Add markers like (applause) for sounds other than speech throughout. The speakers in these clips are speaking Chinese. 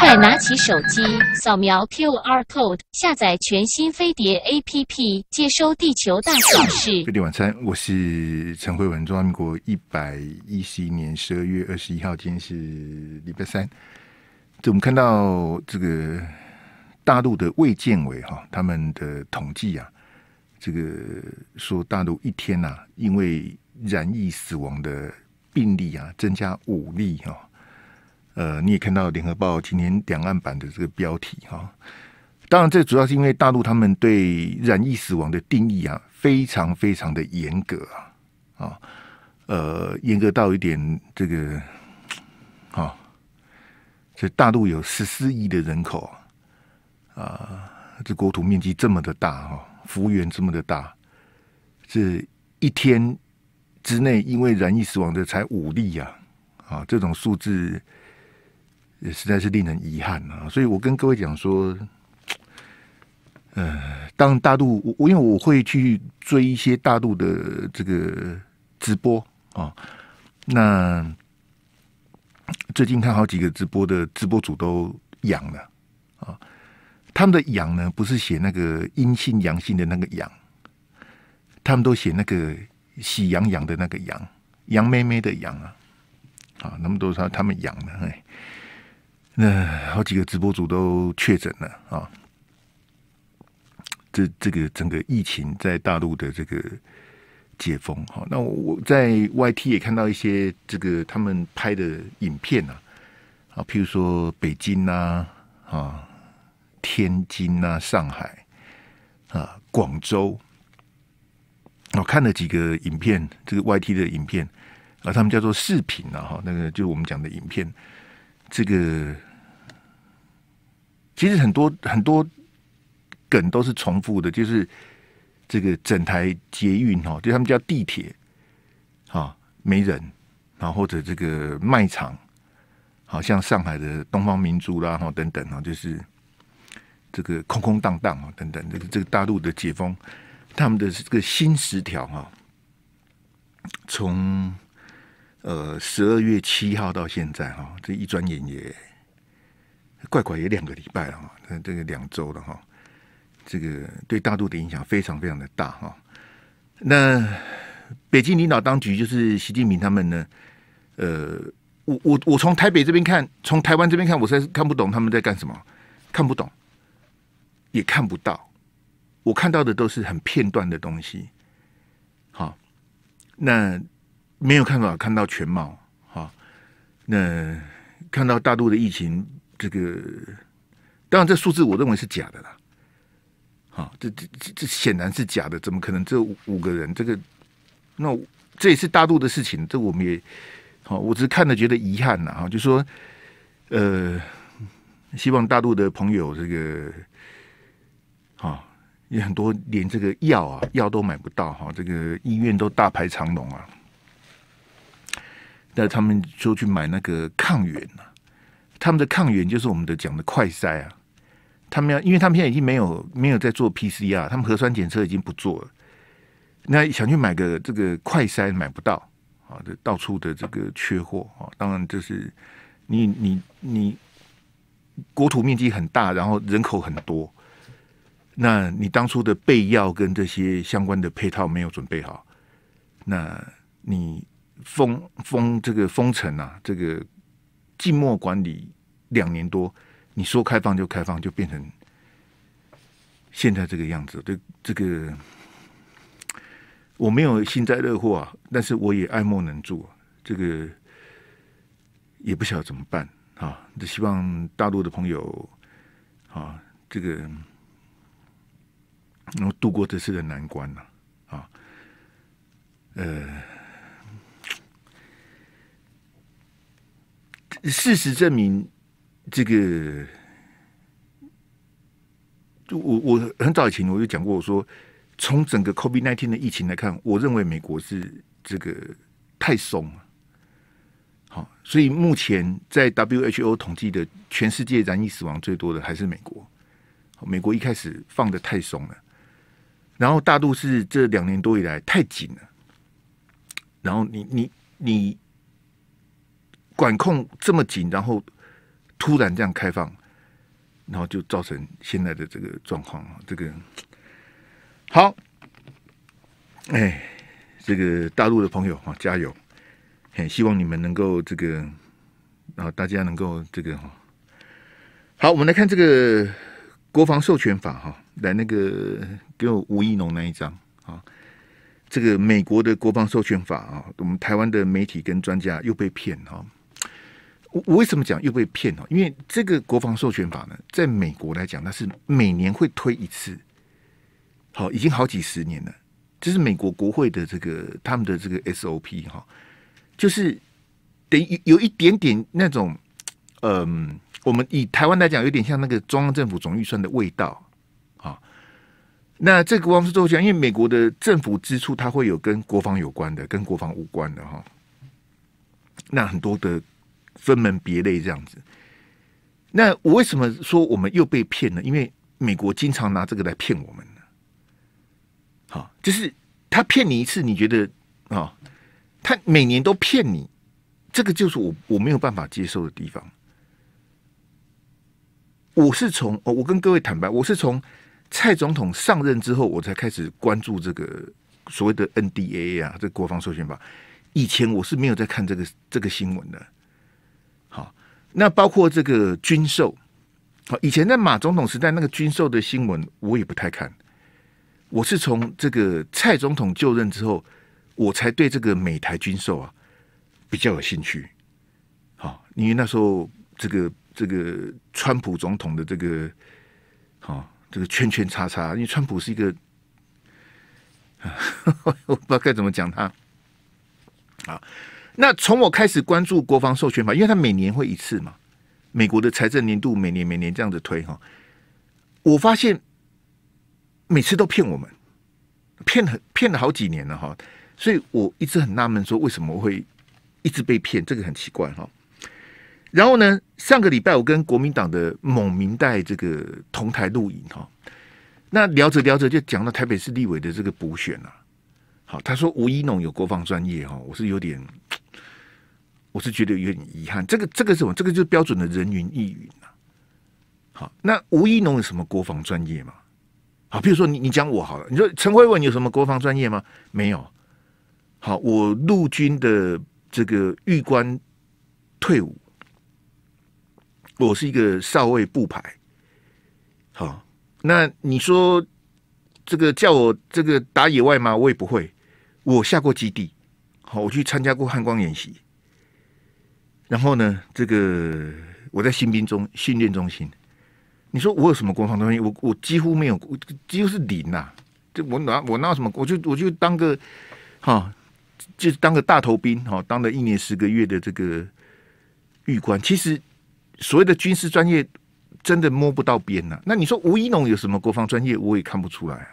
快拿起手机，扫描 Q R code，下载全新飞碟 A P P，接收地球大小事。飞碟晚餐，我是陈慧文，中华民国一百一十一年十二月二十一号，今天是礼拜三。我们看到这个大陆的卫健委哈，他们的统计啊，这个说大陆一天呐，因为染疫死亡的病例啊，增加五例哈。呃，你也看到联合报今天两岸版的这个标题哈，当然这主要是因为大陆他们对染疫死亡的定义啊，非常非常的严格啊啊，呃，严格到一点这个啊，这大陆有十四亿的人口啊，啊，这国土面积这么的大哈，幅员这么的大，这一天之内因为染疫死亡的才五例啊，啊，这种数字。也实在是令人遗憾啊！所以我跟各位讲说，呃，当大陆我我因为我会去追一些大陆的这个直播啊，那最近看好几个直播的直播主都阳了啊，他们的阳呢不是写那个阴性阳性的那个阳，他们都写那个喜羊羊的那个羊羊妹妹的羊啊，啊，那么都说他们阳了哎。那好几个直播组都确诊了啊！这这个整个疫情在大陆的这个解封哈。那我在 Y T 也看到一些这个他们拍的影片啊，啊，譬如说北京呐啊，天津呐，上海啊，广州。我看了几个影片，这个 Y T 的影片啊，他们叫做视频啊，哈，那个就我们讲的影片，这个。其实很多很多梗都是重复的，就是这个整台捷运哈，就他们叫地铁，哦，没人，然后或者这个卖场，好像上海的东方明珠啦，哈等等啊，就是这个空空荡荡啊等等，这个这个大陆的解封，他们的这个新十条哈，从呃十二月七号到现在哈，这一转眼也。怪怪也两个礼拜了哈，那这个两周了哈，这个对大陆的影响非常非常的大哈。那北京领导当局就是习近平他们呢，呃，我我我从台北这边看，从台湾这边看，我实在看不懂他们在干什么，看不懂，也看不到。我看到的都是很片段的东西，好，那没有办法看到全貌，好，那看到大陆的疫情。这个当然，这数字我认为是假的啦。啊，这这这这显然是假的，怎么可能？这五个人，这个那这也是大陆的事情，这我们也好，我只是看了觉得遗憾呐。哈，就说呃，希望大陆的朋友这个好，有很多连这个药啊，药都买不到哈，这个医院都大排长龙啊，那他们就去买那个抗原呐。他们的抗原就是我们的讲的快筛啊，他们要，因为他们现在已经没有没有在做 PCR，他们核酸检测已经不做了。那想去买个这个快筛买不到啊，这到处的这个缺货啊。当然就是你你你国土面积很大，然后人口很多，那你当初的备药跟这些相关的配套没有准备好，那你封封这个封城啊，这个。静默管理两年多，你说开放就开放，就变成现在这个样子。这这个，我没有幸灾乐祸啊，但是我也爱莫能助。这个也不晓得怎么办啊！只希望大陆的朋友啊，这个能度过这次的难关呢。啊，呃。事实证明，这个就我我很早以前我就讲过，我说从整个 COVID nineteen 的疫情来看，我认为美国是这个太松了。好，所以目前在 WHO 统计的全世界染疫死亡最多的还是美国。美国一开始放的太松了，然后大陆是这两年多以来太紧了，然后你你你。管控这么紧，然后突然这样开放，然后就造成现在的这个状况啊！这个好，哎，这个大陆的朋友啊，加油！很希望你们能够这个，啊，大家能够这个哈。好，我们来看这个国防授权法哈，来那个给我吴一农那一张啊。这个美国的国防授权法啊，我们台湾的媒体跟专家又被骗哈。我为什么讲又被骗呢？因为这个国防授权法呢，在美国来讲，它是每年会推一次。好，已经好几十年了，这是美国国会的这个他们的这个 SOP 哈，就是等于有一点点那种，嗯，我们以台湾来讲，有点像那个中央政府总预算的味道啊。那这个国防是权，因为美国的政府支出，它会有跟国防有关的，跟国防无关的哈。那很多的。分门别类这样子，那我为什么说我们又被骗呢？因为美国经常拿这个来骗我们呢。好，就是他骗你一次，你觉得啊，他每年都骗你，这个就是我我没有办法接受的地方。我是从哦，我跟各位坦白，我是从蔡总统上任之后，我才开始关注这个所谓的 NDA 啊，这国防授权法。以前我是没有在看这个这个新闻的。那包括这个军售，好，以前在马总统时代那个军售的新闻我也不太看，我是从这个蔡总统就任之后，我才对这个美台军售啊比较有兴趣，好，因为那时候这个这个川普总统的这个，好，这个圈圈叉叉，因为川普是一个，(laughs) 我不知道该怎么讲他，啊。那从我开始关注国防授权法，因为他每年会一次嘛，美国的财政年度每年每年这样子推哈，我发现每次都骗我们，骗了骗了好几年了哈，所以我一直很纳闷说为什么会一直被骗，这个很奇怪哈。然后呢，上个礼拜我跟国民党的某明代这个同台录影哈，那聊着聊着就讲到台北市立委的这个补选啊，好，他说吴一农有国防专业哈，我是有点。我是觉得有点遗憾，这个这个什么，这个就是标准的人云亦云了。好，那吴一农有什么国防专业吗？好，比如说你你讲我好了，你说陈慧文有什么国防专业吗？没有。好，我陆军的这个尉官退伍，我是一个少尉部排。好，那你说这个叫我这个打野外吗？我也不会。我下过基地，好，我去参加过汉光演习。然后呢？这个我在新兵中训练中心，你说我有什么国防东西？我我几乎没有，我几乎是零呐。这我拿我拿什么？我就我就当个哈，就是当个大头兵哈，当了一年十个月的这个狱官。其实所谓的军事专业真的摸不到边呐。那你说吴一农有什么国防专业？我也看不出来啊。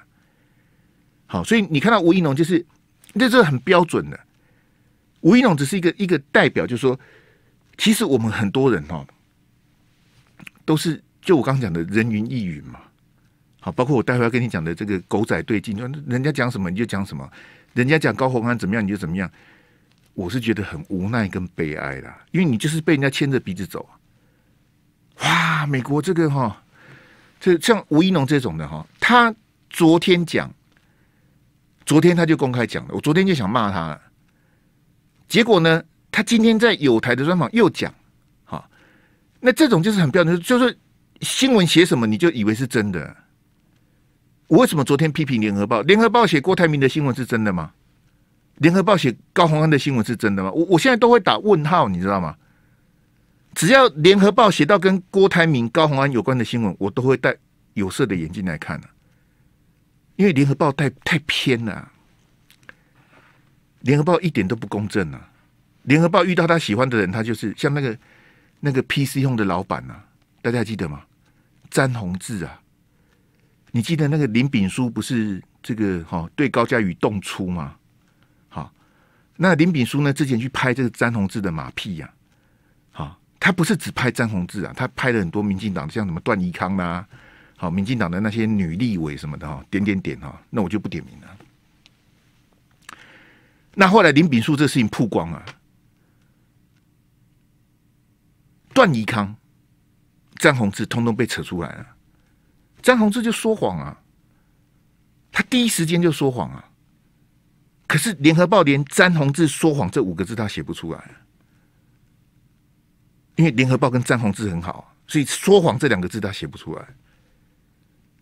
好，所以你看到吴一农就是，那这很标准的。吴一农只是一个一个代表，就说。其实我们很多人哈，都是就我刚讲的人云亦云嘛，好，包括我待会要跟你讲的这个狗仔队镜头，人家讲什么你就讲什么，人家讲高洪安怎么样你就怎么样，我是觉得很无奈跟悲哀啦，因为你就是被人家牵着鼻子走。哇，美国这个哈，这像吴一农这种的哈，他昨天讲，昨天他就公开讲了，我昨天就想骂他，结果呢？他今天在有台的专访又讲，好，那这种就是很标准，就是新闻写什么你就以为是真的。我为什么昨天批评联合报？联合报写郭台铭的新闻是真的吗？联合报写高鸿安的新闻是真的吗？我我现在都会打问号，你知道吗？只要联合报写到跟郭台铭、高鸿安有关的新闻，我都会戴有色的眼镜来看了，因为联合报太太偏了，联合报一点都不公正了。联合报遇到他喜欢的人，他就是像那个那个 PC 用的老板呐，大家还记得吗？詹宏志啊，你记得那个林炳书不是这个哈对高佳宇动粗吗？好，那林炳书呢？之前去拍这个詹宏志的马屁呀，好，他不是只拍詹宏志啊，他拍了很多民进党，像什么段宜康啊，好，民进党的那些女立委什么的哈，点点点哈，那我就不点名了。那后来林炳书这事情曝光啊。段宜康、詹宏志通通被扯出来了，詹宏志就说谎啊，他第一时间就说谎啊，可是联合报连詹宏志说谎这五个字他写不出来，因为联合报跟詹宏志很好，所以说谎这两个字他写不出来，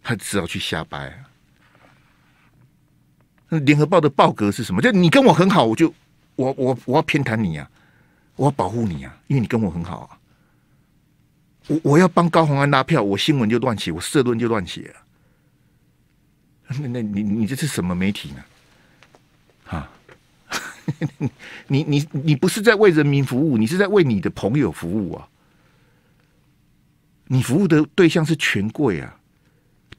他只好去瞎掰啊。那联合报的报格是什么？就你跟我很好，我就我我我要偏袒你啊，我要保护你啊，因为你跟我很好啊。我我要帮高红安拉票，我新闻就乱写，我社论就乱写啊！那那你你这是什么媒体呢？啊，(laughs) 你你你不是在为人民服务，你是在为你的朋友服务啊！你服务的对象是权贵啊！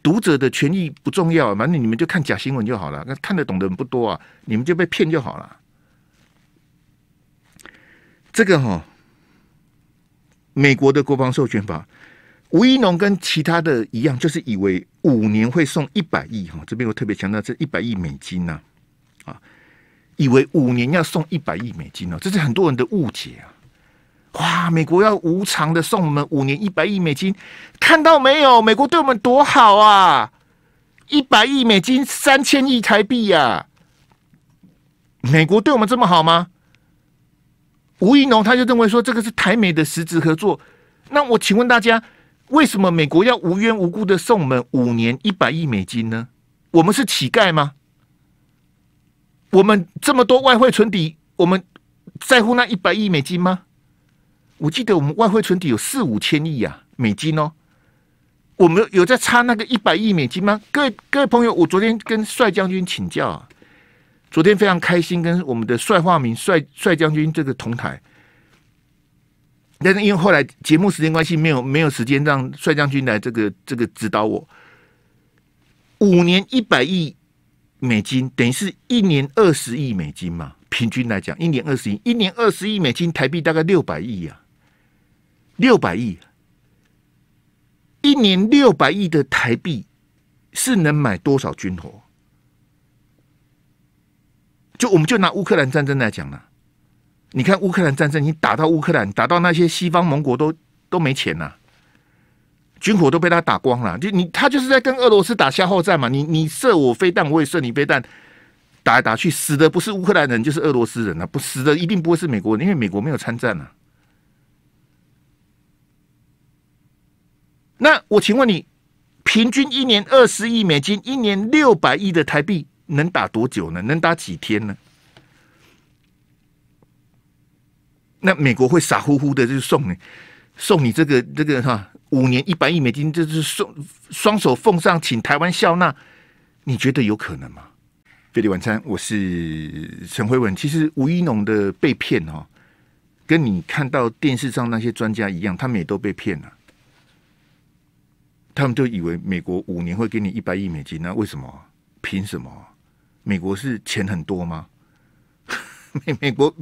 读者的权益不重要，反正你们就看假新闻就好了，那看得懂的人不多啊，你们就被骗就好了。这个哈。美国的国防授权法，吴一农跟其他的一样，就是以为五年会送一百亿哈，这边我特别强调，这一百亿美金呐，啊，以为五年要送一百亿美金哦，这是很多人的误解啊！哇，美国要无偿的送我们五年一百亿美金，看到没有？美国对我们多好啊！一百亿美金三千亿台币呀，美国对我们这么好吗？吴一农他就认为说，这个是台美的实质合作。那我请问大家，为什么美国要无缘无故的送我们五年一百亿美金呢？我们是乞丐吗？我们这么多外汇存底，我们在乎那一百亿美金吗？我记得我们外汇存底有四五千亿呀，美金哦。我们有在差那个一百亿美金吗？各位各位朋友，我昨天跟帅将军请教。啊，昨天非常开心跟我们的帅化明帅帅将军这个同台，但是因为后来节目时间关系，没有没有时间让帅将军来这个这个指导我。五年一百亿美金，等于是一年二十亿美金嘛？平均来讲，一年二十亿，一年二十亿美金，台币大概六百亿啊，六百亿，一年六百亿的台币是能买多少军火？就我们就拿乌克兰战争来讲了。你看乌克兰战争，你打到乌克兰，打到那些西方盟国都都没钱呐，军火都被他打光了。就你他就是在跟俄罗斯打消耗战嘛，你你射我飞弹，我也射你飞弹，打来打去，死的不是乌克兰人就是俄罗斯人呐，不死的一定不会是美国人，因为美国没有参战啊。那我请问你，平均一年二十亿美金，一年六百亿的台币。能打多久呢？能打几天呢？那美国会傻乎乎的就送你，送你这个这个哈，五年一百亿美金，这是送双手奉上，请台湾笑纳。你觉得有可能吗？费利晚餐，我是陈辉文。其实吴一农的被骗哈，跟你看到电视上那些专家一样，他们也都被骗了。他们就以为美国五年会给你一百亿美金，那为什么？凭什么？美国是钱很多吗？(laughs) 美美国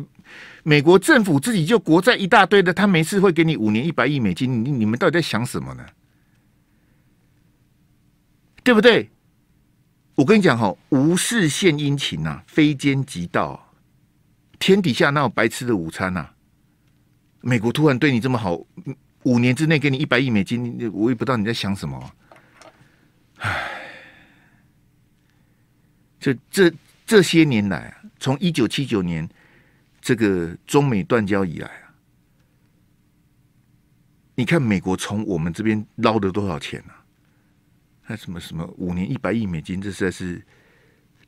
美国政府自己就国债一大堆的，他每次会给你五年一百亿美金，你你们到底在想什么呢？对不对？我跟你讲哈，无事献殷勤呐，非奸即盗，天底下哪有白吃的午餐呐？美国突然对你这么好，五年之内给你一百亿美金，我也不知道你在想什么，唉。这这这些年来啊，从一九七九年这个中美断交以来啊，你看美国从我们这边捞了多少钱啊？那什么什么五年一百亿美金，这实在是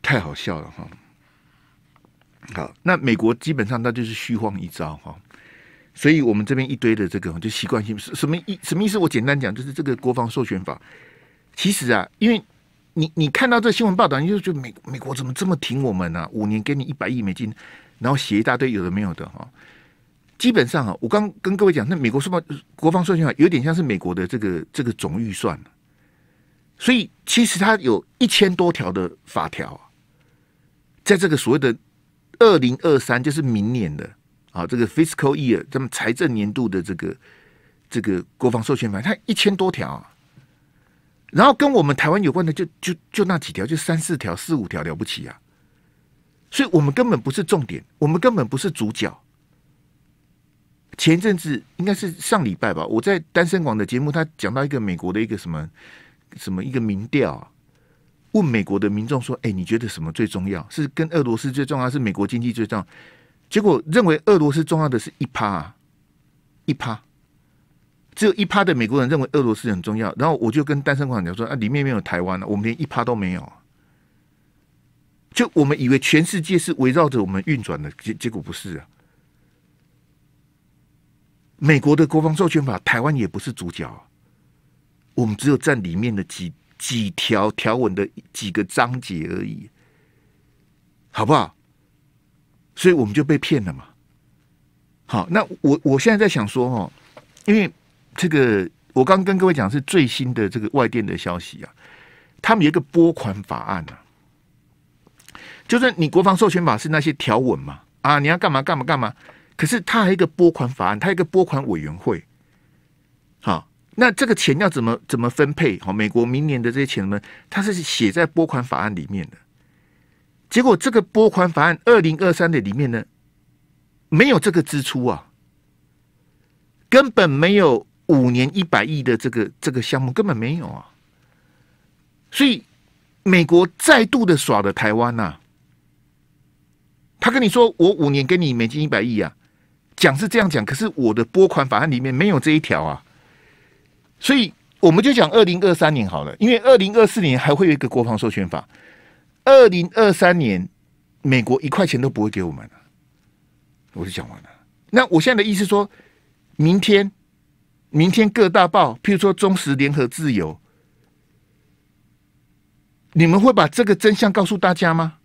太好笑了哈。好，那美国基本上那就是虚晃一招哈。所以，我们这边一堆的这个就习惯性什么意什么意思？我简单讲，就是这个国防授权法，其实啊，因为。你你看到这新闻报道，你就觉得美美国怎么这么挺我们呢？五年给你一百亿美金，然后写一大堆有的没有的哈。基本上啊，我刚跟各位讲，那美国说报国防授权法有点像是美国的这个这个总预算所以其实它有一千多条的法条，在这个所谓的二零二三，就是明年的啊，这个 fiscal year，咱们财政年度的这个这个国防授权法，它一千多条。然后跟我们台湾有关的就就就那几条，就三四条、四五条了不起啊！所以我们根本不是重点，我们根本不是主角。前阵子应该是上礼拜吧，我在单身广的节目，他讲到一个美国的一个什么什么一个民调，问美国的民众说：“哎，你觉得什么最重要？是跟俄罗斯最重要？是美国经济最重要？”结果认为俄罗斯重要的是一趴啊，一趴。只有一趴的美国人认为俄罗斯很重要，然后我就跟单身矿讲说：“啊，里面没有台湾了，我们连一趴都没有。”就我们以为全世界是围绕着我们运转的，结结果不是啊。美国的国防授权法，台湾也不是主角，我们只有占里面的几几条条文的几个章节而已，好不好？所以我们就被骗了嘛。好，那我我现在在想说哦，因为。这个我刚跟各位讲是最新的这个外电的消息啊，他们有一个拨款法案啊，就是你国防授权法是那些条文嘛，啊你要干嘛干嘛干嘛，可是它还有一个拨款法案，它一个拨款委员会，好，那这个钱要怎么怎么分配？好，美国明年的这些钱呢，它是写在拨款法案里面的，结果这个拨款法案二零二三的里面呢，没有这个支出啊，根本没有。五年一百亿的这个这个项目根本没有啊，所以美国再度的耍了台湾呐。他跟你说我五年给你美金一百亿啊，讲是这样讲，可是我的拨款法案里面没有这一条啊。所以我们就讲二零二三年好了，因为二零二四年还会有一个国防授权法。二零二三年美国一块钱都不会给我们了。我就讲完了。那我现在的意思说，明天。明天各大报，譬如说《中时》《联合》《自由》，你们会把这个真相告诉大家吗？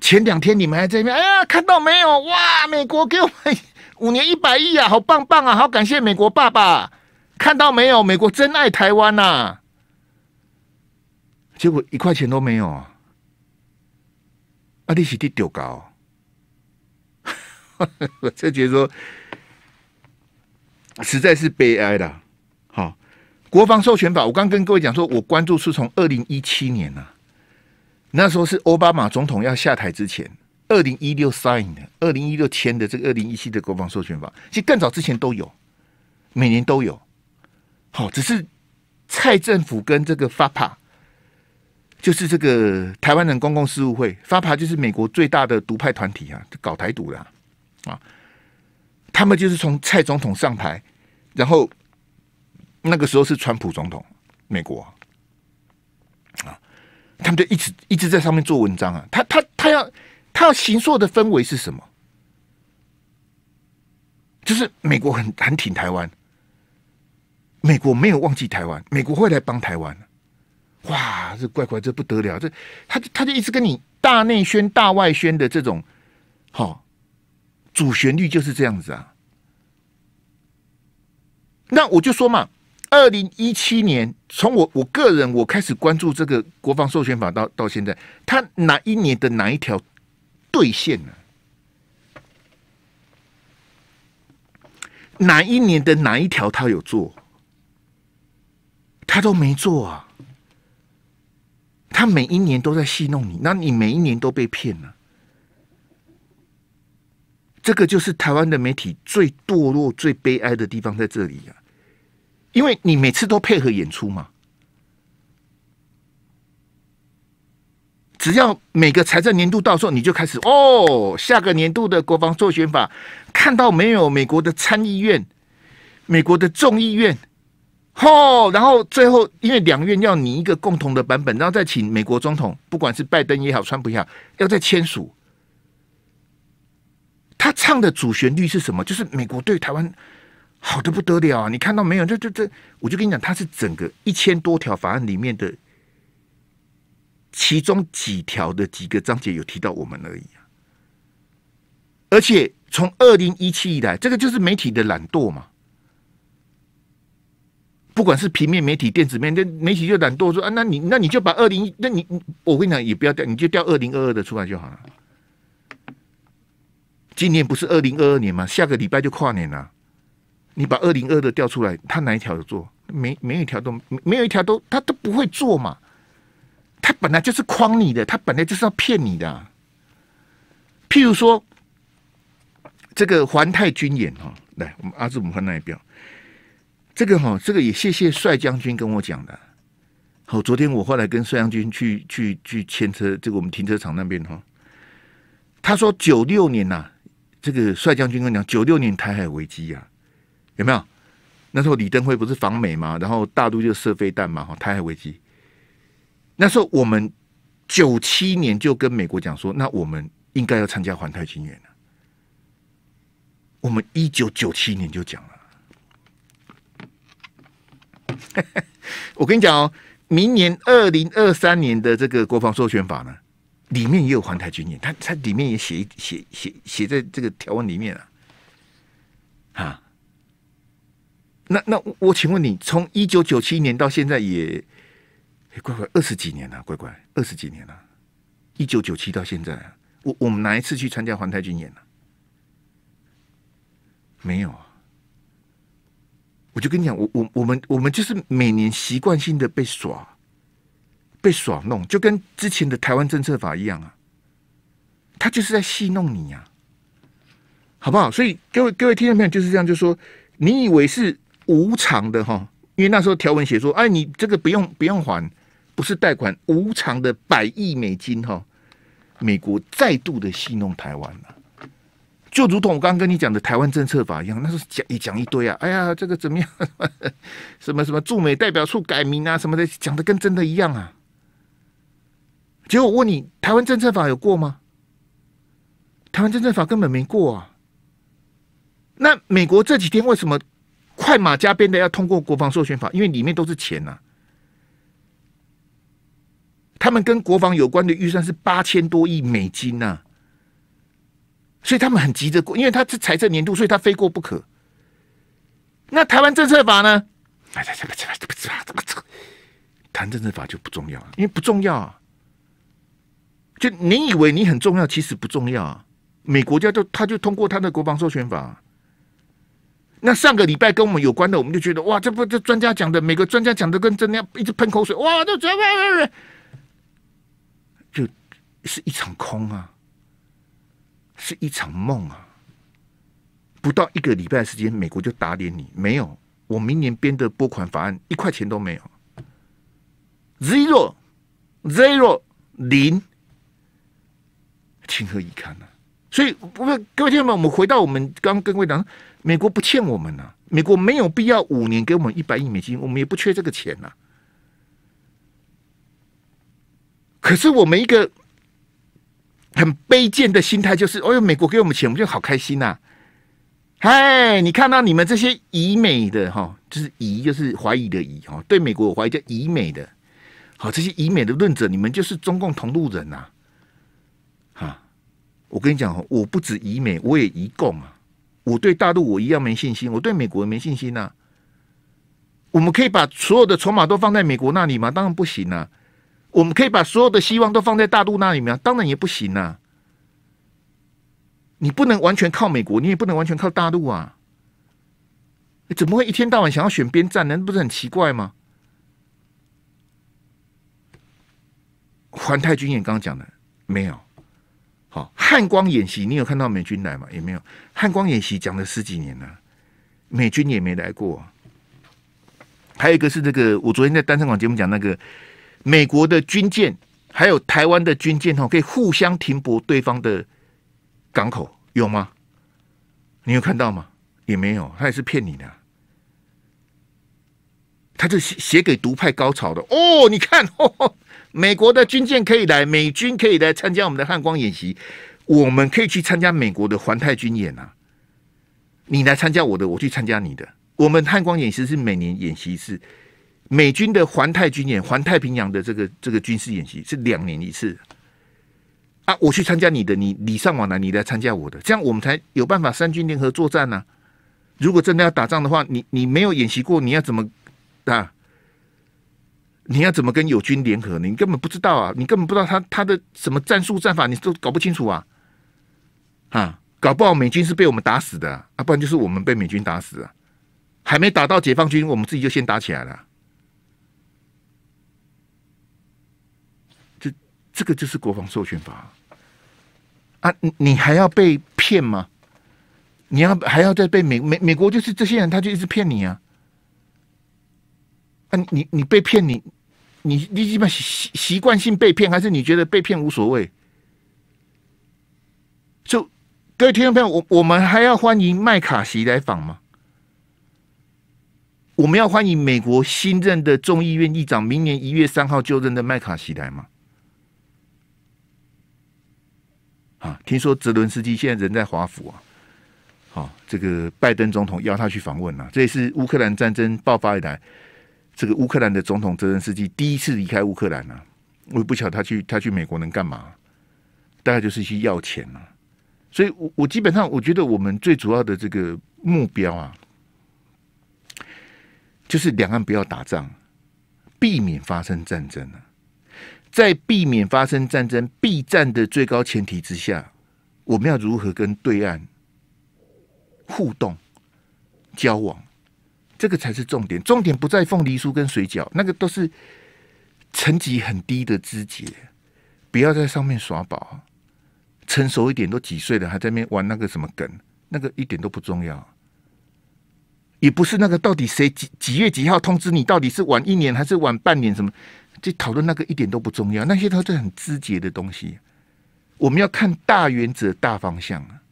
前两天你们在那边，哎呀，看到没有？哇，美国给我们五 (laughs) 年一百亿啊，好棒棒啊，好感谢美国爸爸！看到没有？美国真爱台湾呐！结果一块钱都没有啊！啊，你是丢丢高，(laughs) 我这觉得说。实在是悲哀的。好，国防授权法，我刚跟各位讲说，我关注是从二零一七年呐，那时候是奥巴马总统要下台之前，二零一六 sign 的，二零一六签的这个二零一七的国防授权法，其实更早之前都有，每年都有，好，只是蔡政府跟这个 FAPA，就是这个台湾人公共事务会 FAPA，就是美国最大的独派团体啊，搞台独的啊。他们就是从蔡总统上台，然后那个时候是川普总统，美国啊，他们就一直一直在上面做文章啊，他他他要他要行朔的氛围是什么？就是美国很很挺台湾，美国没有忘记台湾，美国会来帮台湾。哇，这怪怪，这不得了，这他他就一直跟你大内宣、大外宣的这种好。主旋律就是这样子啊，那我就说嘛，二零一七年从我我个人我开始关注这个国防授权法到到现在，他哪一年的哪一条兑现了？哪一年的哪一条他有做？他都没做啊，他每一年都在戏弄你，那你每一年都被骗了。这个就是台湾的媒体最堕落、最悲哀的地方在这里啊！因为你每次都配合演出嘛，只要每个财政年度到候，你就开始哦，下个年度的国防授权法看到没有？美国的参议院、美国的众议院，哦，然后最后因为两院要拟一个共同的版本，然后再请美国总统，不管是拜登也好、川普也好，要再签署。他唱的主旋律是什么？就是美国对台湾好的不得了，你看到没有？这、这、这，我就跟你讲，它是整个一千多条法案里面的其中几条的几个章节有提到我们而已啊。而且从二零一七以来，这个就是媒体的懒惰嘛。不管是平面媒体、电子面，体，媒体就懒惰说啊，那你那你就把二零，那你我跟你讲，也不要掉，你就掉二零二二的出来就好了。今年不是二零二二年吗？下个礼拜就跨年了。你把二零二的调出来，他哪一条有做？没，没有一条都，没有一条都，他都不会做嘛。他本来就是诓你的，他本来就是要骗你的。譬如说，这个环太军演哈，来，我们阿志我们那一边。这个哈，这个也谢谢帅将军跟我讲的。好，昨天我后来跟帅将军去去去牵车，这个我们停车场那边哈，他说九六年呐。这个帅将军你讲，九六年台海危机啊，有没有？那时候李登辉不是访美嘛，然后大陆就射飞弹嘛，哈，台海危机。那时候我们九七年就跟美国讲说，那我们应该要参加环太平洋了。我们一九九七年就讲了。(laughs) 我跟你讲哦，明年二零二三年的这个国防授权法呢？里面也有皇太军演，他他里面也写写写写在这个条文里面了，啊，那那我请问你，从一九九七年到现在也，乖乖二十几年了，乖乖二十几年了，一九九七到现在，我我们哪一次去参加皇太军演啊？没有啊，我就跟你讲，我我我们我们就是每年习惯性的被耍。被耍弄，就跟之前的台湾政策法一样啊，他就是在戏弄你呀，好不好？所以各位各位听众朋友就是这样，就说你以为是无偿的哈，因为那时候条文写说，哎，你这个不用不用还，不是贷款，无偿的百亿美金哈，美国再度的戏弄台湾了，就如同我刚刚跟你讲的台湾政策法一样，那时候讲一讲一堆啊，哎呀，这个怎么样？(laughs) 什么什么驻美代表处改名啊，什么的，讲的跟真的一样啊。结果问你，台湾政策法有过吗？台湾政策法根本没过啊！那美国这几天为什么快马加鞭的要通过国防授权法？因为里面都是钱呐，他们跟国防有关的预算是八千多亿美金呐，所以他们很急着过，因为它是财政年度，所以他非过不可。那台湾政策法呢？谈政策法就不重要，因为不重要。就你以为你很重要，其实不重要啊！美国家就他就通过他的国防授权法。那上个礼拜跟我们有关的，我们就觉得哇，这不这专家讲的，每个专家讲的跟真的要一直喷口水哇，这专家……就是一场空啊，是一场梦啊！不到一个礼拜时间，美国就打脸你。没有，我明年编的拨款法案一块钱都没有，zero zero 零。情何以堪呢？所以各位各位听众，我们回到我们刚刚跟各位讲，美国不欠我们呐，美国没有必要五年给我们一百亿美金，我们也不缺这个钱呐。可是我们一个很卑贱的心态，就是哦呦，美国给我们钱，我们就好开心呐。嗨，你看到你们这些以美的哈，就是疑就是怀疑的疑哈，对美国怀疑叫以美的好，这些以美的论者，你们就是中共同路人呐。我跟你讲哦，我不止以美，我也疑共啊！我对大陆我一样没信心，我对美国没信心呐。我们可以把所有的筹码都放在美国那里吗？当然不行啊！我们可以把所有的希望都放在大陆那里吗？当然也不行啊！你不能完全靠美国，你也不能完全靠大陆啊！怎么会一天到晚想要选边站？呢？不是很奇怪吗？环太军演刚刚讲的没有。好汉光演习，你有看到美军来吗？也没有。汉光演习讲了十几年了，美军也没来过。还有一个是这个，我昨天在单身广节目讲那个美国的军舰，还有台湾的军舰，哈，可以互相停泊对方的港口，有吗？你有看到吗？也没有，他也是骗你的。他就写写给独派高潮的哦，你看美国的军舰可以来，美军可以来参加我们的汉光演习，我们可以去参加美国的环太军演啊。你来参加我的，我去参加你的。我们汉光演习是每年演习一次，美军的环太军演，环太平洋的这个这个军事演习是两年一次。啊，我去参加你的，你礼尚往来，你来参加我的，这样我们才有办法三军联合作战呢。如果真的要打仗的话，你你没有演习过，你要怎么啊？你要怎么跟友军联合？你根本不知道啊！你根本不知道他他的什么战术战法，你都搞不清楚啊！啊，搞不好美军是被我们打死的啊，不然就是我们被美军打死啊！还没打到解放军，我们自己就先打起来了。这这个就是国防授权法啊！你你还要被骗吗？你要还要再被美美美国就是这些人，他就一直骗你啊！啊！你你被骗你你你基本习习惯性被骗，还是你觉得被骗无所谓？就各位听众朋友，我我们还要欢迎麦卡锡来访吗？我们要欢迎美国新任的众议院议长，明年一月三号就任的麦卡锡来吗？啊，听说泽伦斯基现在人在华府啊，好，这个拜登总统邀他去访问了。这也是乌克兰战争爆发以来。这个乌克兰的总统泽连斯基第一次离开乌克兰呢，我也不晓得他去他去美国能干嘛，大概就是去要钱了。所以，我我基本上我觉得我们最主要的这个目标啊，就是两岸不要打仗，避免发生战争啊。在避免发生战争、避战的最高前提之下，我们要如何跟对岸互动、交往？这个才是重点，重点不在凤梨酥跟水饺，那个都是层级很低的枝节，不要在上面耍宝。成熟一点，都几岁了，还在边玩那个什么梗，那个一点都不重要，也不是那个到底谁几几月几号通知你，到底是晚一年还是晚半年，什么？这讨论那个一点都不重要，那些都是很枝节的东西。我们要看大原则、大方向啊！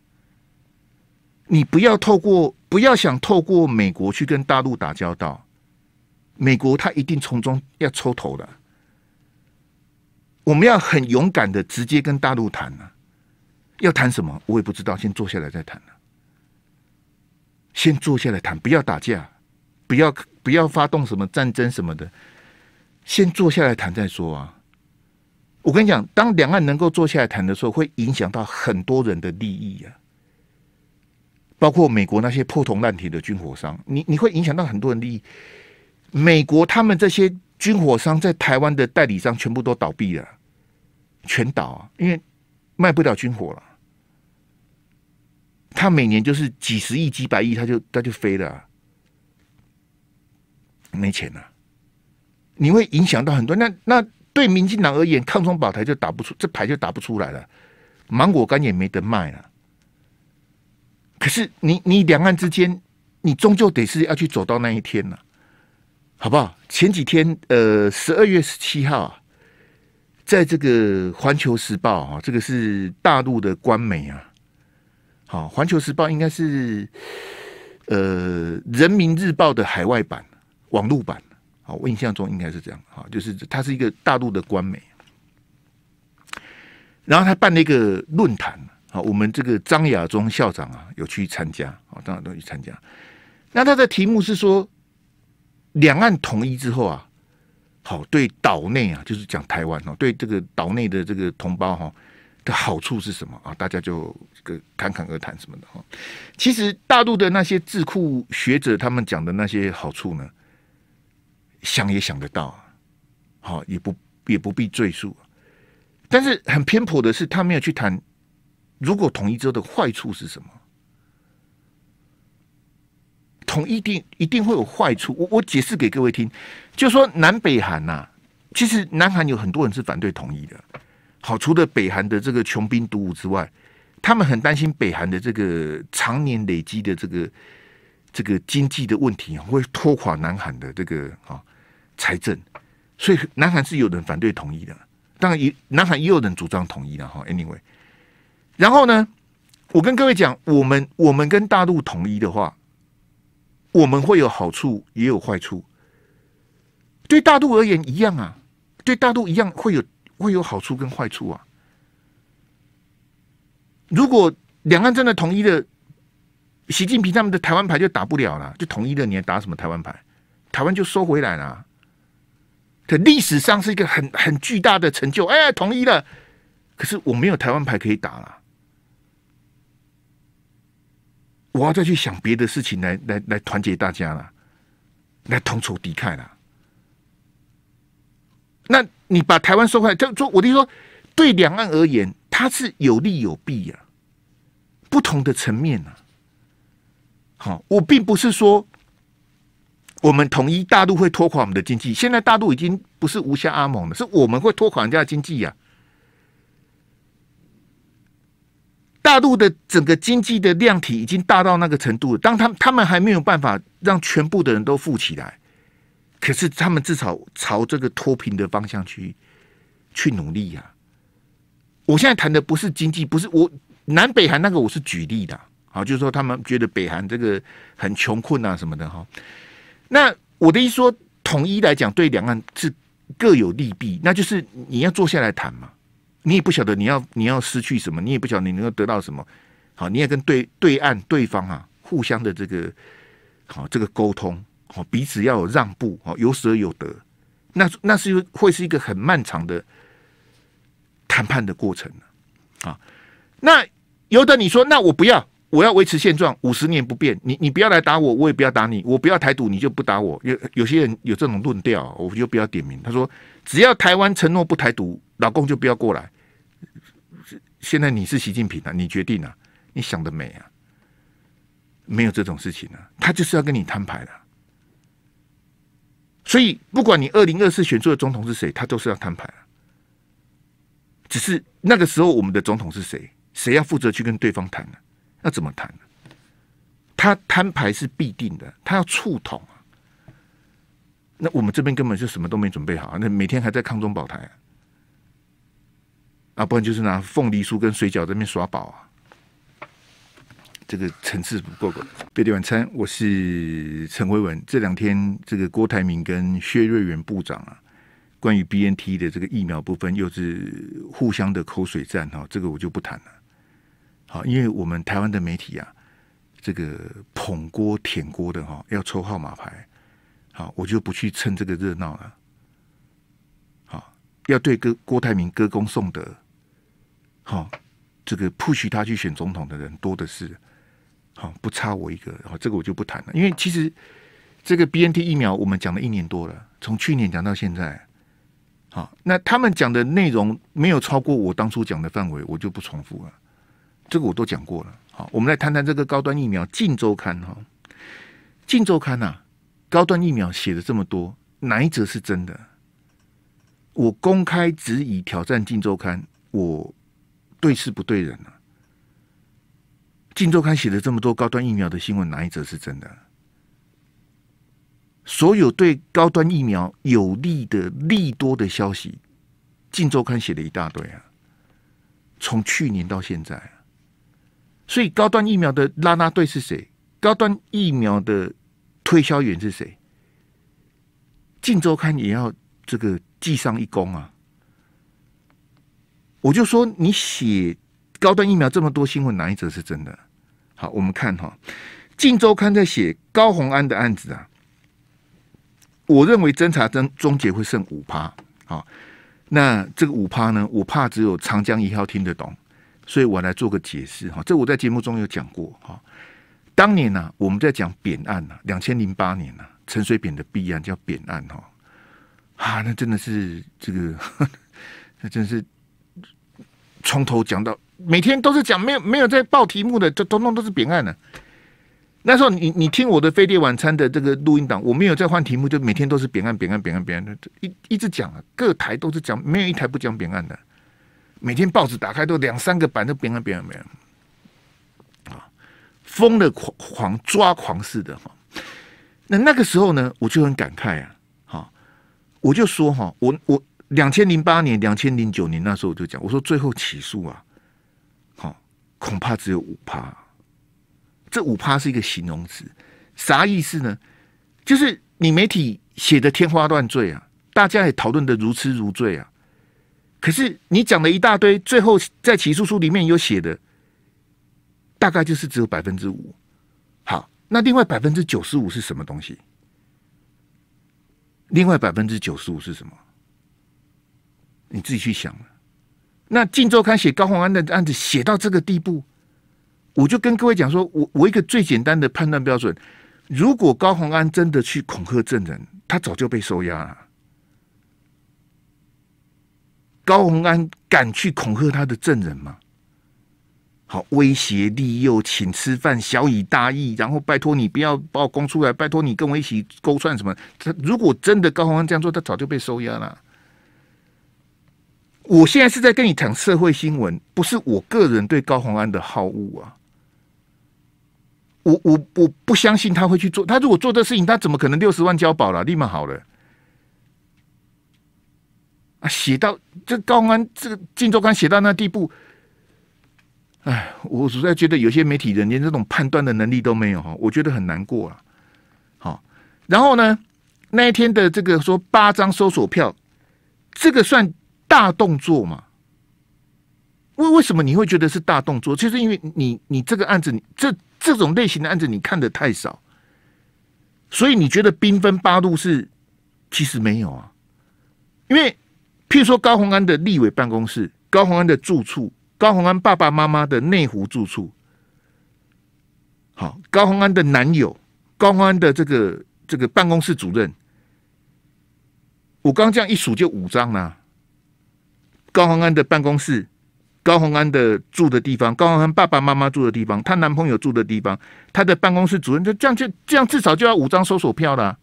你不要透过。不要想透过美国去跟大陆打交道，美国他一定从中要抽头的。我们要很勇敢的直接跟大陆谈了，要谈什么我也不知道，先坐下来再谈啊、先坐下来谈，不要打架，不要不要发动什么战争什么的，先坐下来谈再说啊！我跟你讲，当两岸能够坐下来谈的时候，会影响到很多人的利益呀。包括美国那些破铜烂铁的军火商，你你会影响到很多人利益。美国他们这些军火商在台湾的代理商全部都倒闭了，全倒，因为卖不了军火了。他每年就是几十亿、几百亿，他就他就飞了，没钱了。你会影响到很多。那那对民进党而言，抗中保台就打不出这牌，就打不出来了。芒果干也没得卖了。可是你你两岸之间，你终究得是要去走到那一天呐，好不好？前几天呃，十二月十七号，在这个《环球时报》啊，这个是大陆的官媒啊，好，《环球时报》应该是呃《人民日报》的海外版、网络版，好，我印象中应该是这样，好，就是它是一个大陆的官媒，然后他办了一个论坛。好，我们这个张亚中校长啊，有去参加啊，张亚中去参加。那他的题目是说，两岸统一之后啊，好对岛内啊，就是讲台湾哦，对这个岛内的这个同胞哈的好处是什么啊？大家就这个侃侃而谈什么的哈。其实大陆的那些智库学者他们讲的那些好处呢，想也想得到啊，好也不也不必赘述。但是很偏颇的是，他没有去谈。如果统一之后的坏处是什么？统一定一定会有坏处。我我解释给各位听，就说南北韩呐，其实南韩有很多人是反对统一的。好，除了北韩的这个穷兵黩武之外，他们很担心北韩的这个常年累积的这个这个经济的问题会拖垮南韩的这个啊财政，所以南韩是有人反对统一的。当然，也南韩也有人主张统一的哈。Anyway。然后呢，我跟各位讲，我们我们跟大陆统一的话，我们会有好处，也有坏处。对大陆而言一样啊，对大陆一样会有会有好处跟坏处啊。如果两岸真的统一的，习近平他们的台湾牌就打不了了，就统一了，你还打什么台湾牌？台湾就收回来了。这历史上是一个很很巨大的成就，哎，统一了。可是我没有台湾牌可以打了。我要再去想别的事情来来来团结大家了，来同仇敌忾了。那你把台湾收回来，就说我就说，对两岸而言，它是有利有弊呀，不同的层面啊。好，我并不是说我们统一大陆会拖垮我们的经济，现在大陆已经不是无下阿蒙了，是我们会拖垮人家的经济呀。大陆的整个经济的量体已经大到那个程度，了，当他们他们还没有办法让全部的人都富起来，可是他们至少朝这个脱贫的方向去去努力呀。我现在谈的不是经济，不是我南北韩那个我是举例的，好，就是说他们觉得北韩这个很穷困啊什么的哈。那我的意思说，统一来讲对两岸是各有利弊，那就是你要坐下来谈嘛。你也不晓得你要你要失去什么，你也不晓得你能够得到什么。好，你也跟对对岸对方啊，互相的这个好这个沟通，好彼此要有让步，好有舍有得。那那是会是一个很漫长的谈判的过程啊，那有的你说，那我不要，我要维持现状，五十年不变。你你不要来打我，我也不要打你。我不要台独，你就不打我。有有些人有这种论调，我就不要点名。他说，只要台湾承诺不台独。老公就不要过来。现在你是习近平啊，你决定啊？你想得美啊！没有这种事情啊，他就是要跟你摊牌了。所以不管你二零二四选出的总统是谁，他都是要摊牌了。只是那个时候我们的总统是谁？谁要负责去跟对方谈呢？要怎么谈？他摊牌是必定的，他要触统啊。那我们这边根本是什么都没准备好，那每天还在抗中保台。啊，不然就是拿凤梨酥跟水饺在那边耍宝啊！这个层次不够。够。贝蒂晚餐，我是陈维文。这两天，这个郭台铭跟薛瑞元部长啊，关于 BNT 的这个疫苗部分，又是互相的口水战哈，这个我就不谈了。好，因为我们台湾的媒体啊，这个捧锅舔锅的哈，要抽号码牌，好，我就不去蹭这个热闹了。好，要对歌郭台铭歌功颂德。好，这个 push 他去选总统的人多的是，好不差我一个，好、这个我就不谈了，因为其实这个 BNT 疫苗我们讲了一年多了，从去年讲到现在，好，那他们讲的内容没有超过我当初讲的范围，我就不重复了，这个我都讲过了。好，我们来谈谈这个高端疫苗《近周刊》哈，《近周刊》呐，高端疫苗写的这么多，哪一则是真的？我公开质疑挑战《近周刊》，我。对事不对人啊！《竞周刊》写了这么多高端疫苗的新闻，哪一则是真的？所有对高端疫苗有利的利多的消息，《竞周刊》写了一大堆啊，从去年到现在啊。所以高端疫苗的拉拉队是谁？高端疫苗的推销员是谁？《竞周刊》也要这个记上一功啊！我就说你写高端疫苗这么多新闻，哪一则是真的？好，我们看哈，《晋周刊》在写高宏安的案子啊。我认为侦查侦终结会剩五趴。好，那这个五趴呢，我怕只有长江一号听得懂，所以我来做个解释哈。这我在节目中有讲过哈。当年呢，我们在讲扁案呢，两千零八年呢，陈水扁的弊案叫扁案哈。啊，那真的是这个，(laughs) 那真是。从头讲到每天都是讲，没有没有在报题目的，就通通都是扁案的。那时候你你听我的飞碟晚餐的这个录音档，我没有再换题目，就每天都是扁案扁案扁案扁案，一一直讲啊，各台都是讲，没有一台不讲扁案的。每天报纸打开都两三个版都扁案扁案扁案，啊，疯的狂狂抓狂似的哈。那那个时候呢，我就很感慨啊，哈，我就说哈，我我。两千零八年、两千零九年那时候我就讲，我说最后起诉啊，好恐怕只有五趴，这五趴是一个形容词，啥意思呢？就是你媒体写的天花乱坠啊，大家也讨论的如痴如醉啊，可是你讲了一大堆，最后在起诉书里面有写的，大概就是只有百分之五。好，那另外百分之九十五是什么东西？另外百分之九十五是什么？你自己去想了。那《镜周刊》写高宏安的案子写到这个地步，我就跟各位讲说，我我一个最简单的判断标准：如果高宏安真的去恐吓证人，他早就被收押了。高宏安敢去恐吓他的证人吗？好，威胁利诱，请吃饭，小以大义，然后拜托你不要把我供出来，拜托你跟我一起勾串什么？他如果真的高宏安这样做，他早就被收押了。我现在是在跟你讲社会新闻，不是我个人对高鸿安的好恶啊。我我我不相信他会去做，他如果做这事情，他怎么可能六十万交保了立马好了？啊，写到这高鸿安这个荆州刚写到那地步，哎，我实在觉得有些媒体人连这种判断的能力都没有哈，我觉得很难过啊。好，然后呢，那一天的这个说八张搜索票，这个算。大动作嘛？为为什么你会觉得是大动作？其实因为你你这个案子，你这这种类型的案子，你看的太少，所以你觉得兵分八路是其实没有啊。因为譬如说高宏安的立委办公室、高宏安的住处、高宏安爸爸妈妈的内湖住处，好，高宏安的男友、高宏安的这个这个办公室主任，我刚这样一数就五张呢。高宏安的办公室，高宏安的住的地方，高宏安爸爸妈妈住的地方，她男朋友住的地方，她的办公室主任，就这样，就这样，至少就要五张搜索票了。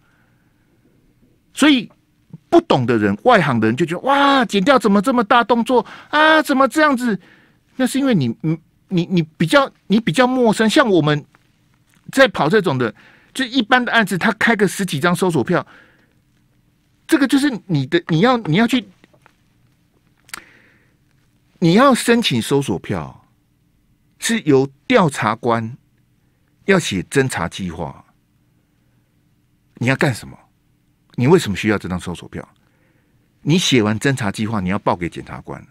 所以不懂的人，外行的人就觉得哇，剪掉怎么这么大动作啊？怎么这样子？那是因为你，你，你，你比较，你比较陌生。像我们在跑这种的，就一般的案子，他开个十几张搜索票，这个就是你的，你要，你要去。你要申请搜索票，是由调查官要写侦查计划。你要干什么？你为什么需要这张搜索票？你写完侦查计划，你要报给检察官。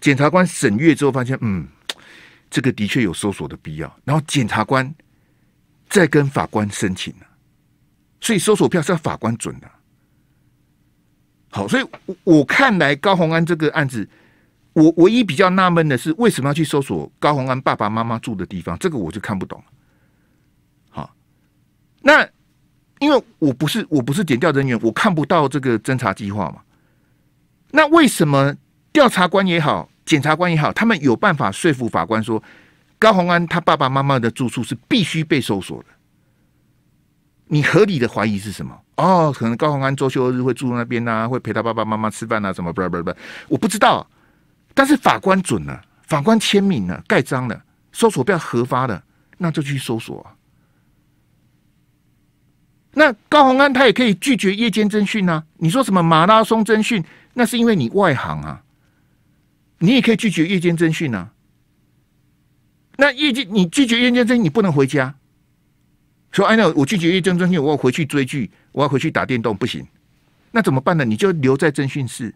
检察官审阅之后发现，嗯，这个的确有搜索的必要。然后检察官再跟法官申请。所以搜索票是要法官准的。好，所以我看来高宏安这个案子。我唯一比较纳闷的是，为什么要去搜索高洪安爸爸妈妈住的地方？这个我就看不懂。好，那因为我不是我不是检调人员，我看不到这个侦查计划嘛。那为什么调查官也好，检察官也好，他们有办法说服法官说，高洪安他爸爸妈妈的住处是必须被搜索的？你合理的怀疑是什么？哦，可能高洪安周休日会住那边啊，会陪他爸爸妈妈吃饭啊，什么不不不，我不知道。但是法官准了，法官签名了，盖章了，搜索票核发了，那就去搜索。那高洪安他也可以拒绝夜间侦讯啊？你说什么马拉松侦讯？那是因为你外行啊，你也可以拒绝夜间侦讯啊。那夜间你拒绝夜间侦讯，你不能回家。说哎，那我拒绝夜间侦讯，我要回去追剧，我要回去打电动，不行。那怎么办呢？你就留在侦讯室。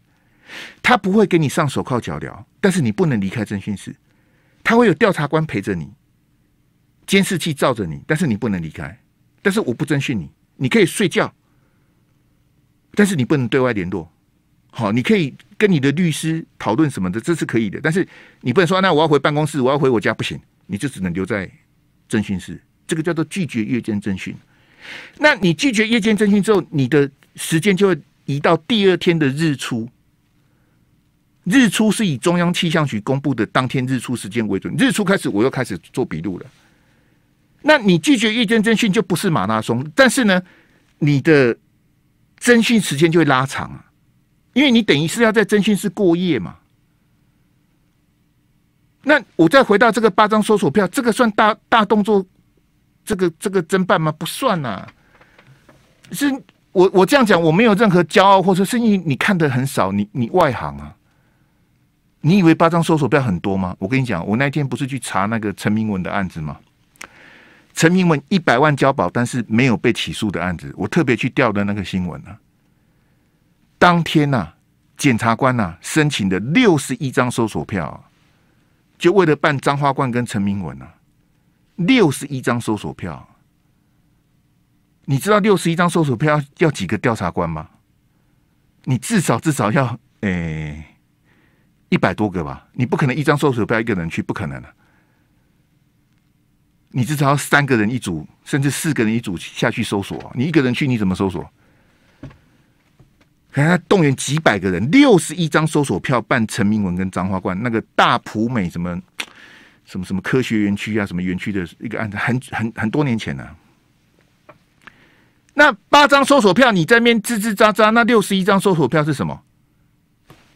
他不会给你上手铐脚镣，但是你不能离开侦讯室。他会有调查官陪着你，监视器照着你，但是你不能离开。但是我不侦讯你，你可以睡觉，但是你不能对外联络。好，你可以跟你的律师讨论什么的，这是可以的。但是你不能说，那我要回办公室，我要回我家，不行，你就只能留在侦讯室。这个叫做拒绝夜间侦讯。那你拒绝夜间侦讯之后，你的时间就会移到第二天的日出。日出是以中央气象局公布的当天日出时间为准。日出开始，我又开始做笔录了。那你拒绝夜间征讯就不是马拉松，但是呢，你的征讯时间就会拉长啊，因为你等于是要在征讯室过夜嘛。那我再回到这个八张搜索票，这个算大大动作，这个这个侦办吗？不算呐。是我我这样讲，我没有任何骄傲，或者是是你你看的很少，你你外行啊。你以为八张搜索票很多吗？我跟你讲，我那天不是去查那个陈明文的案子吗？陈明文一百万交保，但是没有被起诉的案子，我特别去调的那个新闻呢。当天呐，检察官呐申请的六十一张搜索票，就为了办张花冠跟陈明文啊，六十一张搜索票。你知道六十一张搜索票要几个调查官吗？你至少至少要诶。一百多个吧，你不可能一张搜索票一个人去，不可能的。你至少要三个人一组，甚至四个人一组下去搜索。你一个人去，你怎么搜索？看，动员几百个人，六十一张搜索票办陈明文跟张花冠那个大埔美什么什么什么科学园区啊，什么园区的一个案子，很很很多年前呢。那八张搜索票你在边吱吱喳喳，那六十一张搜索票是什么？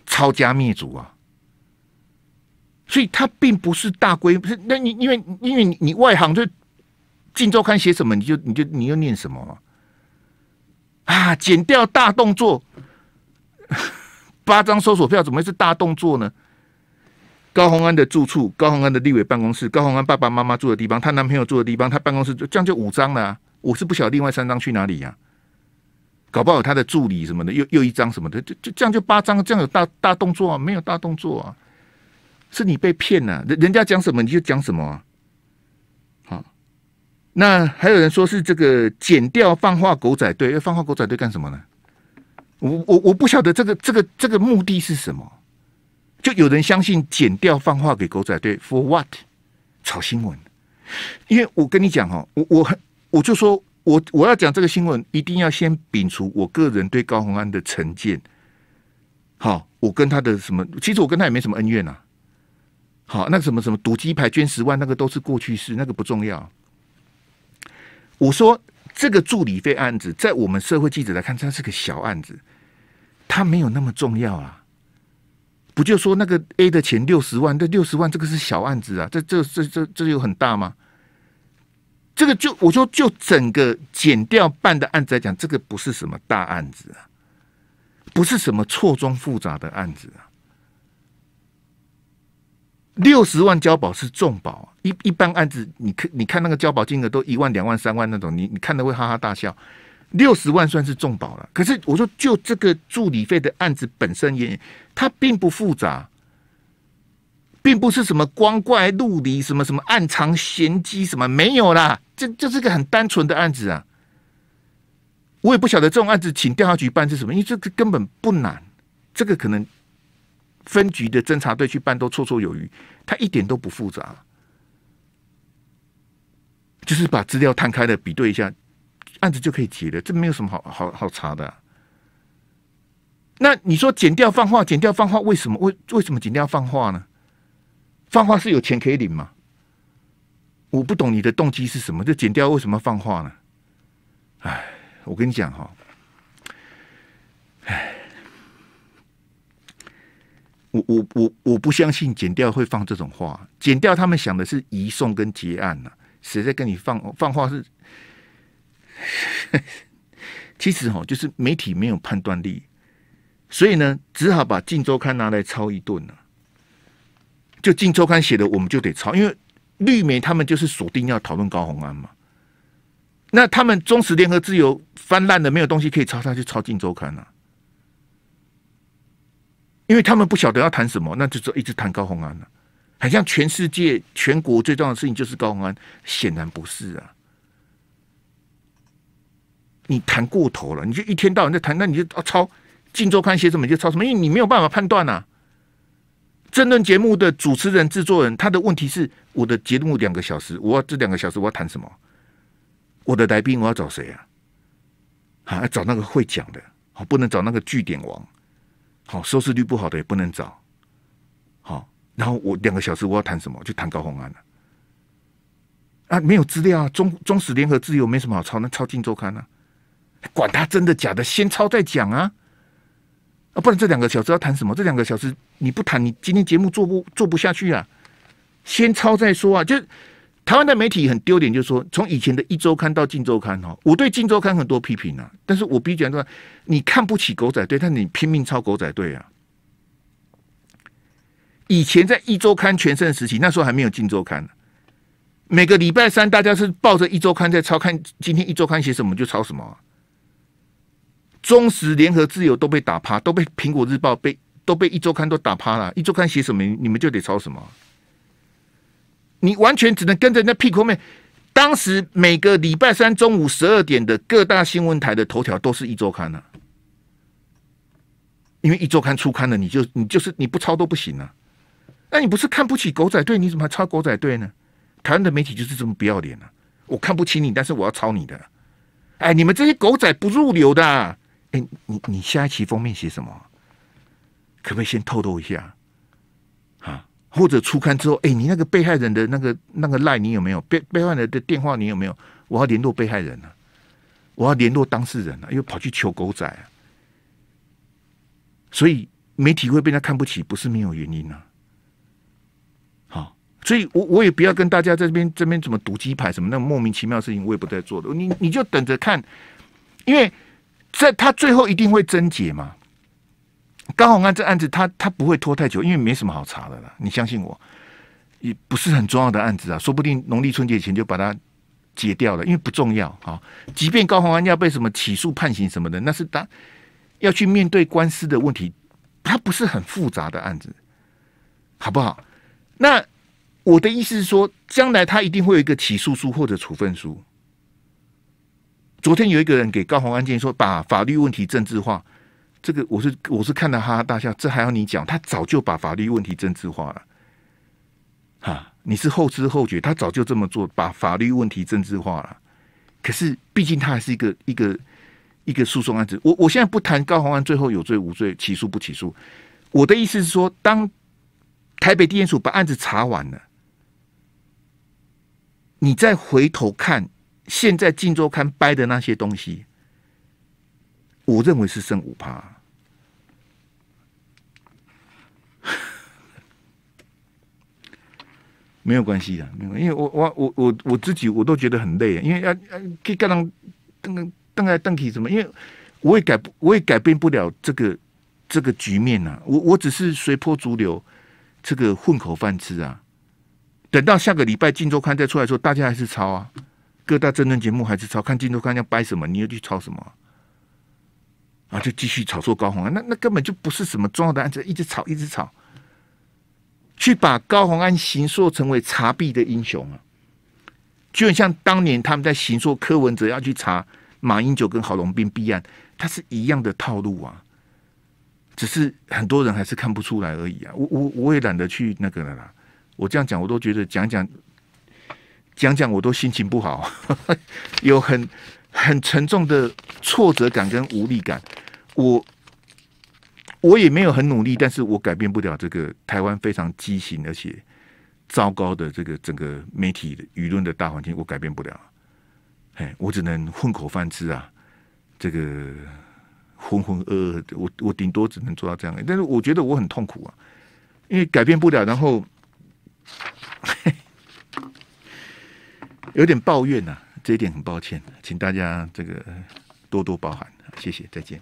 抄家灭族啊！所以他并不是大规模，是那你因为因为你你外行就《金周刊》写什么你就你就你又念什么啊？减掉大动作 (laughs) 八张搜索票，怎么会是大动作呢？高宏安的住处、高宏安的立委办公室、高宏安爸爸妈妈住的地方、她男朋友住的地方、她办公室，就这样就五张了。我是不晓得另外三张去哪里呀？搞不好他的助理什么的又又一张什么的，就就这样就八张，这样有大大动作啊？没有大动作啊？是你被骗了，人人家讲什么你就讲什么。好，那还有人说是这个剪掉放话狗仔队，放话狗仔队干什么呢？我我我不晓得这个这个这个目的是什么。就有人相信剪掉放话给狗仔队，for what？炒新闻？因为我跟你讲哦，我我我就说我我要讲这个新闻，一定要先摒除我个人对高洪安的成见。好，我跟他的什么？其实我跟他也没什么恩怨啊。好，那什么什么赌鸡牌捐十万，那个都是过去式，那个不重要。我说这个助理费案子，在我们社会记者来看，它是个小案子，它没有那么重要啊。不就说那个 A 的钱六十万，这六十万这个是小案子啊？这这这这这有很大吗？这个就我说，就整个减掉办的案子来讲，这个不是什么大案子，啊，不是什么错综复杂的案子啊。六十万交保是重保，一一般案子，你看，你看那个交保金额都一万、两万、三万那种，你你看的会哈哈大笑。六十万算是重保了，可是我说，就这个助理费的案子本身也，它并不复杂，并不是什么光怪陆离，什么什么暗藏玄机，什么没有啦，这这是个很单纯的案子啊。我也不晓得这种案子请调查局办是什么，因为这个根本不难，这个可能。分局的侦查队去办都绰绰有余，他一点都不复杂，就是把资料摊开了比对一下，案子就可以结了，这没有什么好好好查的。那你说剪掉放话，剪掉放话，为什么？为为什么剪掉放话呢？放话是有钱可以领吗？我不懂你的动机是什么，就剪掉为什么放话呢？哎，我跟你讲哈，哎。我我我我不相信剪掉会放这种话，剪掉他们想的是移送跟结案啊，谁在跟你放放话是？(laughs) 其实哈，就是媒体没有判断力，所以呢，只好把《竞周刊》拿来抄一顿了。就《竞周刊》写的，我们就得抄，因为绿媒他们就是锁定要讨论高红安嘛。那他们中时联合自由翻烂的没有东西可以抄，他就抄《竞周刊》了。因为他们不晓得要谈什么，那就说一直谈高红安了，很像全世界全国最重要的事情就是高红安，显然不是啊！你谈过头了，你就一天到晚在谈，那你就啊抄，荆州刊》写什么就抄什么，因为你没有办法判断呐。争论节目的主持人、制作人，他的问题是：我的节目两个小时，我要这两个小时我要谈什么？我的来宾我要找谁啊？啊，找那个会讲的，哦，不能找那个据点王。好，收视率不好的也不能找，好，然后我两个小时我要谈什么？就谈高洪安了。啊，没有资料啊，中中史联合自由没什么好抄，那抄《近周刊》呢？管他真的假的，先抄再讲啊！啊，不然两个小时要谈什么？这两个小时你不谈，你今天节目做不做不下去啊？先抄再说啊，就。台湾的媒体很丢脸，就是说从以前的一周刊到近周刊哈，我对近周刊很多批评啊，但是我批评说你看不起狗仔队，但你拼命抄狗仔队啊。以前在一周刊全盛时期，那时候还没有近周刊，每个礼拜三大家是抱着一周刊在抄，看今天一周刊写什么就抄什么。中时、联合、自由都被打趴，都被苹果日报被都被一周刊都打趴了，一周刊写什么你们就得抄什么。你完全只能跟着人家屁股后面。当时每个礼拜三中午十二点的各大新闻台的头条都是一周刊啊，因为一周刊出刊了，你就你就是你不抄都不行了。那你不是看不起狗仔队？你怎么还抄狗仔队呢？台湾的媒体就是这么不要脸啊！我看不起你，但是我要抄你的。哎，你们这些狗仔不入流的。哎，你你下一期封面写什么？可不可以先透露一下？或者出刊之后，哎，你那个被害人的那个那个赖你有没有？被被害人的电话你有没有？我要联络被害人啊，我要联络当事人啊，又跑去求狗仔啊，所以媒体会被他看不起，不是没有原因啊。好，所以我我也不要跟大家在这边这边怎么赌鸡排什么那莫名其妙的事情，我也不再做了。你你就等着看，因为在他最后一定会贞洁嘛。高宏安这案子，他他不会拖太久，因为没什么好查的了。你相信我，也不是很重要的案子啊。说不定农历春节前就把它解掉了，因为不重要啊。即便高宏安要被什么起诉判刑什么的，那是他要去面对官司的问题，他不是很复杂的案子，好不好？那我的意思是说，将来他一定会有一个起诉书或者处分书。昨天有一个人给高宏安建议说，把法律问题政治化。这个我是我是看到哈哈大笑，这还要你讲？他早就把法律问题政治化了，哈！你是后知后觉，他早就这么做，把法律问题政治化了。可是毕竟他还是一个一个一个诉讼案子。我我现在不谈高宏安最后有罪无罪起诉不起诉。我的意思是说，当台北地检署把案子查完了，你再回头看现在《静州刊》掰的那些东西。我认为是剩五趴，(laughs) 没有关系的，因为，我我我我我自己我都觉得很累，因为要要以干上邓邓爱邓启什么，因为我也改不，我也改变不了这个这个局面呐。我我只是随波逐流，这个混口饭吃啊。等到下个礼拜金州刊》再出来说，大家还是抄啊，各大真人节目还是抄，看金周刊》要掰什么，你又去抄什么。啊，就继续炒作高洪安，那那根本就不是什么重要的案子，一直炒一直炒，去把高洪安行诉成为查弊的英雄啊！就像当年他们在行诉柯文哲要去查马英九跟郝龙斌弊案，他是一样的套路啊，只是很多人还是看不出来而已啊！我我我也懒得去那个了啦，我这样讲我都觉得讲讲讲讲我都心情不好，(laughs) 有很。很沉重的挫折感跟无力感，我我也没有很努力，但是我改变不了这个台湾非常畸形而且糟糕的这个整个媒体舆论的大环境，我改变不了。哎，我只能混口饭吃啊，这个浑浑噩噩的，我我顶多只能做到这样，但是我觉得我很痛苦啊，因为改变不了，然后 (laughs) 有点抱怨呐。这一点很抱歉，请大家这个多多包涵，谢谢，再见。